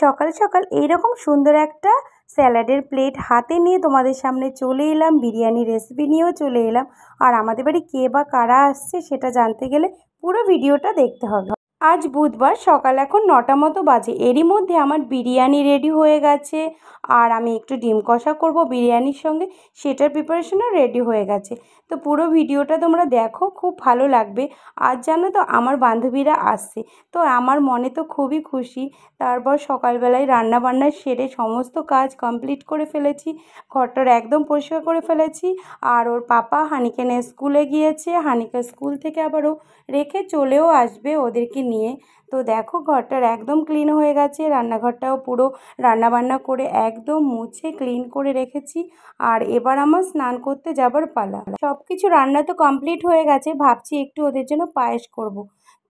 সকাল সকাল এইরকম সুন্দর একটা স্যালাডের প্লেট হাতে নিয়ে তোমাদের সামনে চলে এলাম বিরিয়ানি রেসিপি নিয়েও চলে এলাম আর আমাদের বাড়ি কে বা কারা আসছে সেটা জানতে গেলে পুরো ভিডিওটা দেখতে হবে আজ বুধবার সকাল এখন নটা মতো বাজে এরই মধ্যে আমার বিরিয়ানি রেডি হয়ে গেছে আর আমি একটু ডিম কষা করব বিরিয়ানির সঙ্গে সেটার প্রিপারেশনও রেডি হয়ে গেছে তো পুরো ভিডিওটা তোমরা দেখো খুব ভালো লাগবে আজ জানো তো আমার বান্ধবীরা আসছে তো আমার মনে তো খুবই খুশি তারপর সকালবেলায় রান্না বান্না সেরে সমস্ত কাজ কমপ্লিট করে ফেলেছি ঘরটার একদম পরিষ্কার করে ফেলেছি আর ওর পাপা হানিকেনে স্কুলে গিয়েছে হানিকা স্কুল থেকে আবারও রেখে চলেও আসবে ওদেরকে নিয়ে তো দেখো ঘরটার একদম ক্লিন হয়ে গেছে রান্নাঘরটাও পুরো রান্নাবান্না করে একদম মুছে ক্লিন করে রেখেছি আর এবার আমার স্নান করতে যাবার পালা সব কিছু রান্না তো কমপ্লিট হয়ে গেছে ভাবছি একটু ওদের জন্য পায়েস করব।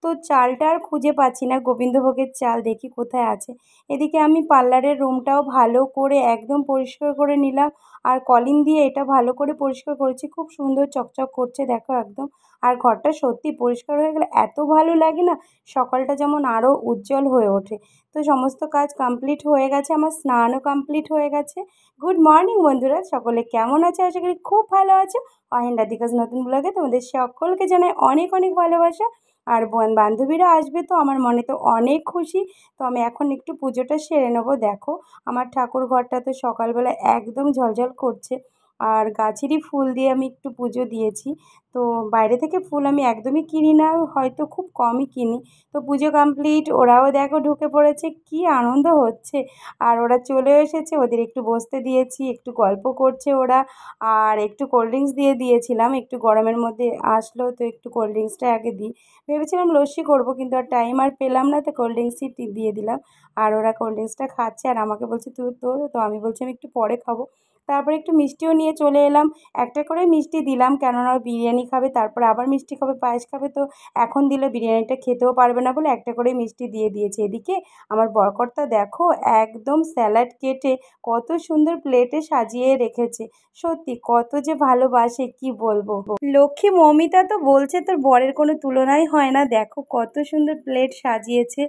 তো চালটা আর খুঁজে পাচ্ছি না গোবিন্দভোগের চাল দেখি কোথায় আছে এদিকে আমি পার্লারের রুমটাও ভালো করে একদম পরিষ্কার করে নিলাম আর কলিং দিয়ে এটা ভালো করে পরিষ্কার করেছি খুব সুন্দর চকচক করছে দেখো একদম আর ঘরটা সত্যি পরিষ্কার হয়ে গেলে এত ভালো লাগে না সকালটা যেমন আরও উজ্জ্বল হয়ে ওঠে তো সমস্ত কাজ কমপ্লিট হয়ে গেছে আমার স্নানও কমপ্লিট হয়ে গেছে গুড মর্নিং বন্ধুরা সকলে কেমন আছে আশা করি খুব ভালো আছে অহেন রাধিকাজ নতুন ব্লগে তোমাদের সকলকে জানাই অনেক অনেক ভালোবাসা আর বান্ধবীরা আসবে তো আমার মনে তো অনেক খুশি তো আমি এখন একটু পুজোটা সেরে নেবো দেখো আমার ঠাকুর ঘরটা তো সকালবেলা একদম ঝলঝল করছে আর গাছেরই ফুল দিয়ে আমি একটু পুজো দিয়েছি তো বাইরে থেকে ফুল আমি একদমই কিনি না হয়তো খুব কমই কিনি তো পুজো কমপ্লিট ওরাও দেখো ঢুকে পড়েছে কি আনন্দ হচ্ছে আর ওরা চলে এসেছে ওদের একটু বসতে দিয়েছি একটু গল্প করছে ওরা আর একটু কোল্ড ড্রিঙ্কস দিয়ে দিয়েছিলাম একটু গরমের মধ্যে আসলো তো একটু কোল্ড ড্রিঙ্কসটা আগে দিই ভেবেছিলাম লস্যি করব কিন্তু আর টাইম আর পেলাম না তো কোল্ড ড্রিঙ্কসই দিয়ে দিলাম আর ওরা কোল্ড ড্রিঙ্কসটা খাচ্ছে আর আমাকে বলছে তুই তোর তো আমি বলছি আমি একটু পরে খাবো তারপরে একটু মিষ্টিও নিয়ে চলে এলাম একটা করে মিষ্টি দিলাম কেননা বিরিয়ানি খাবে তারপর আবার মিষ্টি খাবে পায়েস খাবে তো এখন দিলে বিরিয়ানিটা খেতেও পারবে না বলে একটা করে মিষ্টি দিয়ে দিয়েছে এদিকে আমার বরকর্তা দেখো একদম স্যালাড কেটে কত সুন্দর প্লেটে সাজিয়ে রেখেছে সত্যি কত যে ভালোবাসে কি বলবো লক্ষ্মী মমিতা তো বলছে তোর বরের কোনো তুলনাই হয় না দেখো কত সুন্দর প্লেট সাজিয়েছে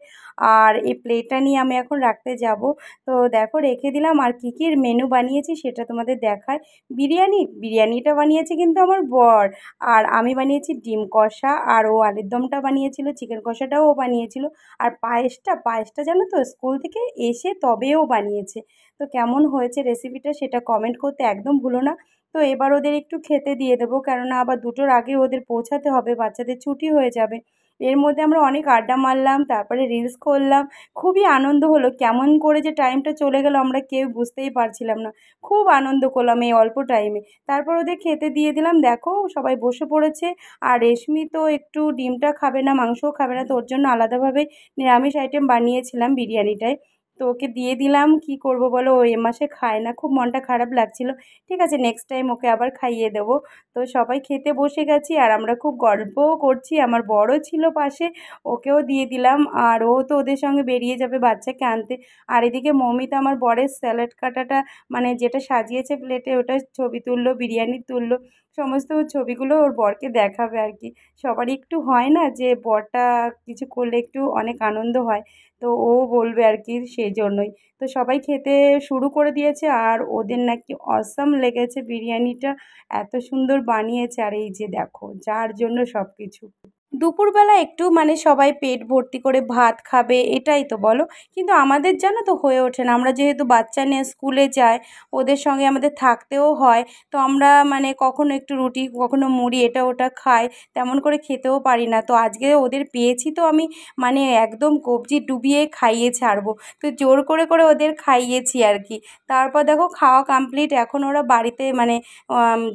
আর এই প্লেটটা নিয়ে আমি এখন রাখতে যাব তো দেখো রেখে দিলাম আর কী কী মেনু বানিয়েছি সেটা ভেজটা তোমাদের দেখায় বিরিয়ানি বিরিয়ানিটা বানিয়েছে কিন্তু আমার বর আর আমি বানিয়েছি ডিম কষা আর ও আলুর দমটা বানিয়েছিল চিকেন কষাটাও ও বানিয়েছিল আর পায়েসটা পায়েসটা জানো তো স্কুল থেকে এসে তবেও বানিয়েছে তো কেমন হয়েছে রেসিপিটা সেটা কমেন্ট করতে একদম ভুলো না তো এবার ওদের একটু খেতে দিয়ে দেবো কেননা আবার দুটোর আগে ওদের পৌঁছাতে হবে বাচ্চাদের ছুটি হয়ে যাবে এর মধ্যে আমরা অনেক আড্ডা মারলাম তারপরে রিলস করলাম খুবই আনন্দ হলো কেমন করে যে টাইমটা চলে গেল আমরা কেউ বুঝতেই পারছিলাম না খুব আনন্দ করলাম এই অল্প টাইমে তারপর ওদের খেতে দিয়ে দিলাম দেখো সবাই বসে পড়েছে আর রেশমি তো একটু ডিমটা খাবে না মাংসও খাবে না তো ওর জন্য আলাদাভাবে নিরামিষ আইটেম বানিয়েছিলাম বিরিয়ানিটায় তো ওকে দিয়ে দিলাম কি করব বলো ওই এ মাসে খায় না খুব মনটা খারাপ লাগছিল ঠিক আছে নেক্সট টাইম ওকে আবার খাইয়ে দেব তো সবাই খেতে বসে গেছি আর আমরা খুব গল্পও করছি আমার বড় ছিল পাশে ওকেও দিয়ে দিলাম আর ও তো ওদের সঙ্গে বেরিয়ে যাবে বাচ্চাকে আনতে আর এদিকে মমিতা আমার বরের স্যালাড কাটাটা মানে যেটা সাজিয়েছে প্লেটে ওটা ছবি তুললো বিরিয়ানি তুললো সমস্ত ছবিগুলো ওর বরকে দেখাবে আর কি সবার একটু হয় না যে বরটা কিছু করলে একটু অনেক আনন্দ হয় তো ও বলবে আর কি সেই জন্যই তো সবাই খেতে শুরু করে দিয়েছে আর ওদের নাকি অসম লেগেছে বিরিয়ানিটা এত সুন্দর বানিয়েছে আর এই যে দেখো যার জন্য সব কিছু দুপুরবেলা একটু মানে সবাই পেট ভর্তি করে ভাত খাবে এটাই তো বলো কিন্তু আমাদের জানো তো হয়ে ওঠে না আমরা যেহেতু বাচ্চা নিয়ে স্কুলে যাই ওদের সঙ্গে আমাদের থাকতেও হয় তো আমরা মানে কখনো একটু রুটি কখনো মুড়ি এটা ওটা খাই তেমন করে খেতেও পারি না তো আজকে ওদের পেয়েছি তো আমি মানে একদম কবজি ডুবি দিয়ে খাইয়ে ছাড়বো তো জোর করে করে ওদের খাইয়েছি আর কি তারপর দেখো খাওয়া কমপ্লিট এখন ওরা বাড়িতে মানে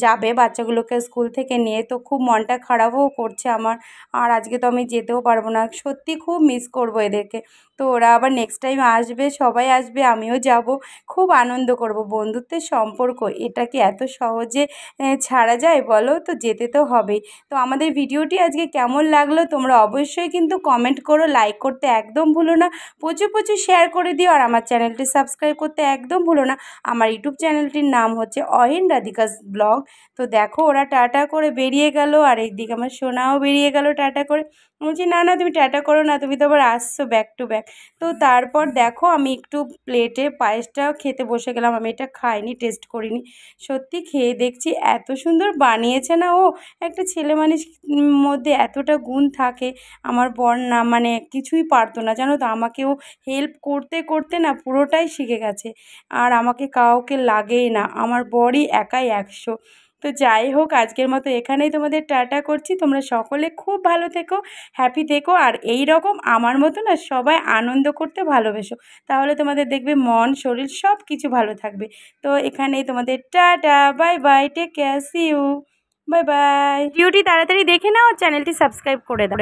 যাবে বাচ্চাগুলোকে স্কুল থেকে নিয়ে তো খুব মনটা খারাপও করছে আমার আর আজকে তো আমি যেতেও পারবো না সত্যি খুব মিস করবো এদেরকে তো ওরা আবার নেক্সট টাইম আসবে সবাই আসবে আমিও যাব খুব আনন্দ করব বন্ধুত্বের সম্পর্ক এটা কি এত সহজে ছাড়া যায় বলো তো যেতে তো হবেই তো আমাদের ভিডিওটি আজকে কেমন লাগলো তোমরা অবশ্যই কিন্তু কমেন্ট করো লাইক করতে একদম ভুলো না প্রচুর প্রচুর শেয়ার করে দিও আর আমার চ্যানেলটি সাবস্ক্রাইব করতে একদম ভুলো না আমার ইউটিউব চ্যানেলটির নাম হচ্ছে অহিন রাধিকাস ব্লগ তো দেখো ওরা টাটা করে বেরিয়ে গেল আর এইদিকে আমার সোনাও বেরিয়ে গেল টাটা করে বলছি না না তুমি টাটা করো না তুমি তো আবার আসছো ব্যাক টু ব্যাক তো তারপর দেখো আমি একটু প্লেটে পায়েসটাও খেতে বসে গেলাম আমি এটা খাইনি টেস্ট করিনি সত্যি খেয়ে দেখছি এত সুন্দর বানিয়েছে না ও একটা ছেলে মানুষ মধ্যে এতটা গুণ থাকে আমার বর না মানে কিছুই পারতো না জানো তো আমাকেও হেল্প করতে করতে না পুরোটাই শিখে গেছে আর আমাকে কাউকে লাগেই না আমার বড়ই একাই একশো তো যাই হোক আজকের মতো এখানেই তোমাদের টাটা করছি তোমরা সকলে খুব ভালো থেকো হ্যাপি থেকো আর এই রকম আমার মতো না সবাই আনন্দ করতে ভালোবেসো তাহলে তোমাদের দেখবে মন শরীর সব কিছু ভালো থাকবে তো এখানেই তোমাদের ta-ta bye bye take care see you bye bye ভিডিওটি তাড়াতাড়ি দেখে নাও চ্যানেলটি সাবস্ক্রাইব করে দাও